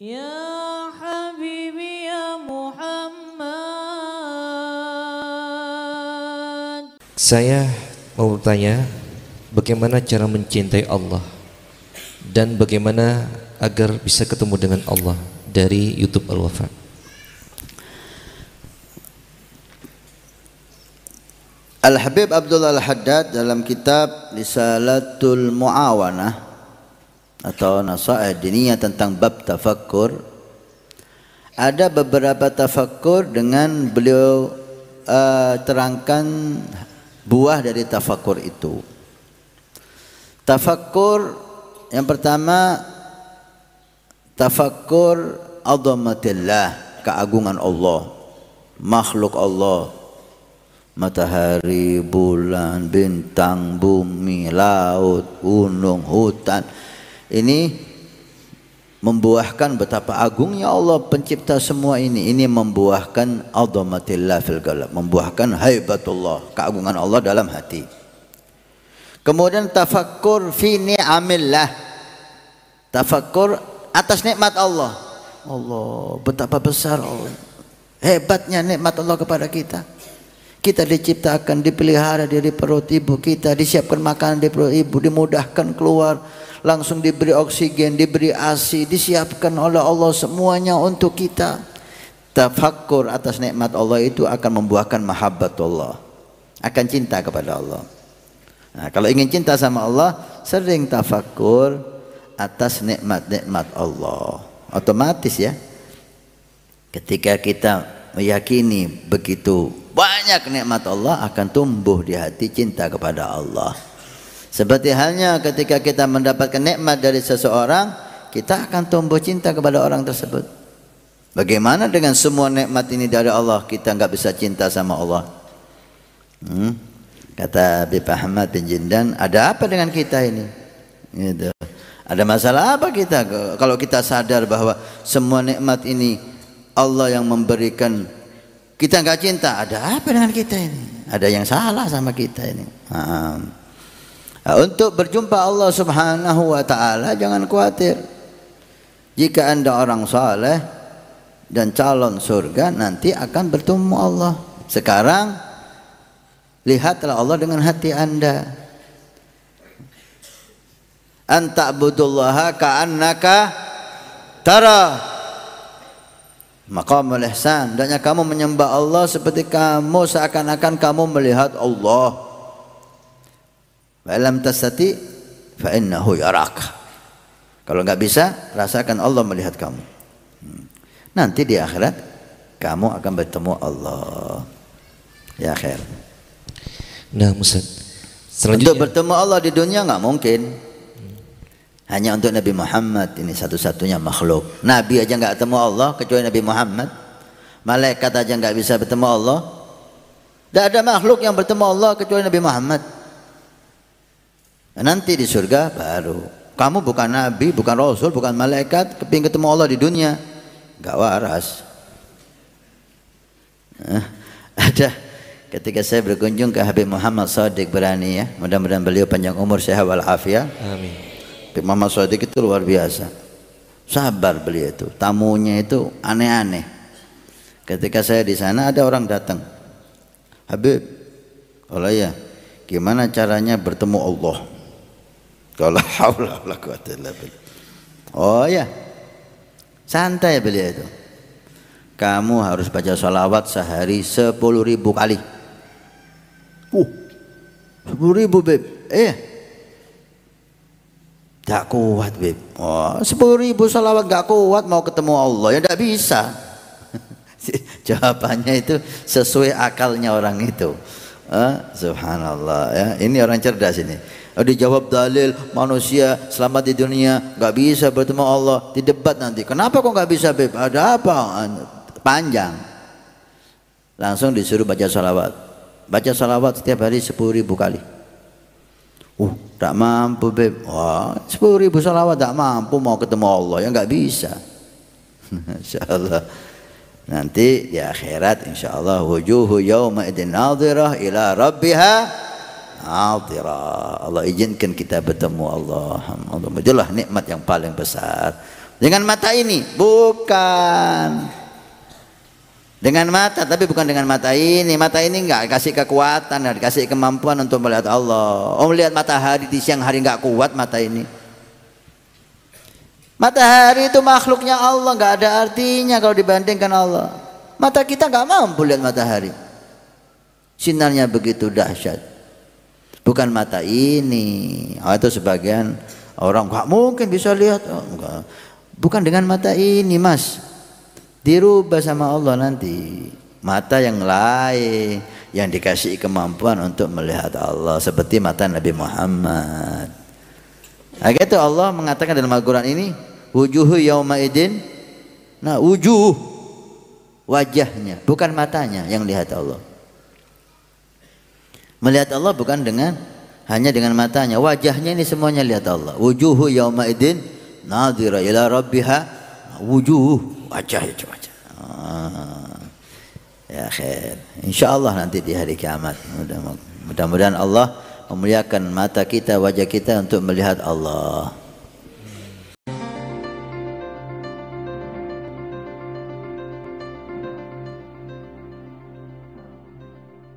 Ya Habibi ya Muhammad Saya mau bertanya Bagaimana cara mencintai Allah Dan bagaimana agar bisa ketemu dengan Allah Dari Youtube Al-Wafa Al-Habib Abdullah Al-Haddad dalam kitab Risalatul Mu'awanah atau nasaih diniyah tentang bab tafakkur ada beberapa tafakkur dengan beliau uh, terangkan buah dari tafakkur itu tafakkur yang pertama tafakkur azamatillah keagungan Allah makhluk Allah matahari, bulan, bintang, bumi, laut, gunung, hutan ini membuahkan betapa agungnya Allah pencipta semua ini. Ini membuahkan azamatillah fil qalb, membuahkan haibatullah, keagungan Allah dalam hati. Kemudian tafakkur fi ni'amillah. Tafakkur atas nikmat Allah. Allah, betapa besar Allah. Hebatnya nikmat Allah kepada kita. Kita diciptakan, dipelihara dari perut ibu kita, disiapkan makanan di perut ibu, dimudahkan keluar, langsung diberi oksigen, diberi ASI, disiapkan oleh Allah semuanya untuk kita. Tafakkur atas nikmat Allah itu akan membuahkan mahabbat Allah. Akan cinta kepada Allah. Nah, kalau ingin cinta sama Allah, sering tafakkur atas nikmat-nikmat Allah. Otomatis ya. Ketika kita meyakini begitu banyak nikmat Allah akan tumbuh di hati cinta kepada Allah. Seperti halnya ketika kita mendapatkan nikmat dari seseorang, kita akan tumbuh cinta kepada orang tersebut. Bagaimana dengan semua nikmat ini dari Allah kita enggak bisa cinta sama Allah? Hmm? Kata Habib Ahmad bin Jindan, ada apa dengan kita ini? Gitu. Ada masalah apa kita kalau kita sadar bahwa semua nikmat ini Allah yang memberikan kita enggak cinta, ada apa dengan kita ini? Ada yang salah sama kita ini. Nah, Nah, untuk berjumpa Allah Subhanahu wa taala jangan khawatir. Jika Anda orang saleh dan calon surga nanti akan bertemu Allah. Sekarang lihatlah Allah dengan hati Anda. Anta'budullaha ka'annaka tara maqamul ihsan. Hendaknya kamu menyembah Allah seperti kamu seakan-akan kamu melihat Allah. Falam tasati fa innahu yaraka. Kalau nggak bisa, rasakan Allah melihat kamu. Hmm. Nanti di akhirat kamu akan bertemu Allah. Ya akhir. Nah, Ustaz. Selanjutnya. Untuk bertemu Allah di dunia nggak mungkin. Hanya untuk Nabi Muhammad ini satu-satunya makhluk. Nabi aja nggak ketemu Allah kecuali Nabi Muhammad. Malaikat aja nggak bisa bertemu Allah. Tidak ada makhluk yang bertemu Allah kecuali Nabi Muhammad. Nanti di surga baru. Kamu bukan nabi, bukan rasul, bukan malaikat, keping ketemu Allah di dunia. Gak waras. Nah, ada ketika saya berkunjung ke Habib Muhammad Sadiq Berani ya. Mudah-mudahan beliau panjang umur sehat wal afiat. Amin. Habib Muhammad Sadiq itu luar biasa. Sabar beliau itu. Tamunya itu aneh-aneh. Ketika saya di sana ada orang datang. Habib, oh ya, gimana caranya bertemu Allah? Kalau haula wala quwata illa billah. Oh ya. Santai beliau itu. Kamu harus baca salawat sehari sepuluh ribu kali. Uh, sepuluh ribu beb. Eh, iya. gak kuat beb. Oh, sepuluh ribu salawat gak kuat mau ketemu Allah ya gak bisa. Jawabannya itu sesuai akalnya orang itu. Ah, subhanallah ya. Ini orang cerdas ini. Dijawab dalil manusia selamat di dunia nggak bisa bertemu Allah debat nanti. Kenapa kok nggak bisa? Beb? Ada apa? Panjang. Langsung disuruh baca salawat. Baca salawat setiap hari sepuluh ribu kali. Uh, tak mampu beb. Wah, sepuluh ribu salawat tak mampu mau ketemu Allah ya nggak bisa. Insya Allah nanti di akhirat insyaallah wujuhu yauma idin nadhirah ila rabbiha nadhirah Allah izinkan kita bertemu Allah Allah itulah nikmat yang paling besar dengan mata ini bukan dengan mata tapi bukan dengan mata ini mata ini enggak kasih kekuatan enggak dikasih kemampuan untuk melihat Allah oh melihat matahari di siang hari enggak kuat mata ini Matahari itu makhluknya Allah, nggak ada artinya kalau dibandingkan Allah. Mata kita nggak mampu lihat matahari. Sinarnya begitu dahsyat. Bukan mata ini. Oh, itu sebagian orang nggak mungkin bisa lihat. enggak. Oh, Bukan dengan mata ini, Mas. Dirubah sama Allah nanti. Mata yang lain yang dikasih kemampuan untuk melihat Allah seperti mata Nabi Muhammad. Nah, itu Allah mengatakan dalam Al-Qur'an ini, wujuhu yauma idin nah wujuh wajahnya bukan matanya yang lihat Allah melihat Allah bukan dengan hanya dengan matanya wajahnya ini semuanya lihat Allah wujuhu yauma idin nadhira ila rabbiha nah, wujuh wajah itu wajah ah. ya khair insyaallah nanti di hari kiamat mudah-mudahan Allah memuliakan mata kita wajah kita untuk melihat Allah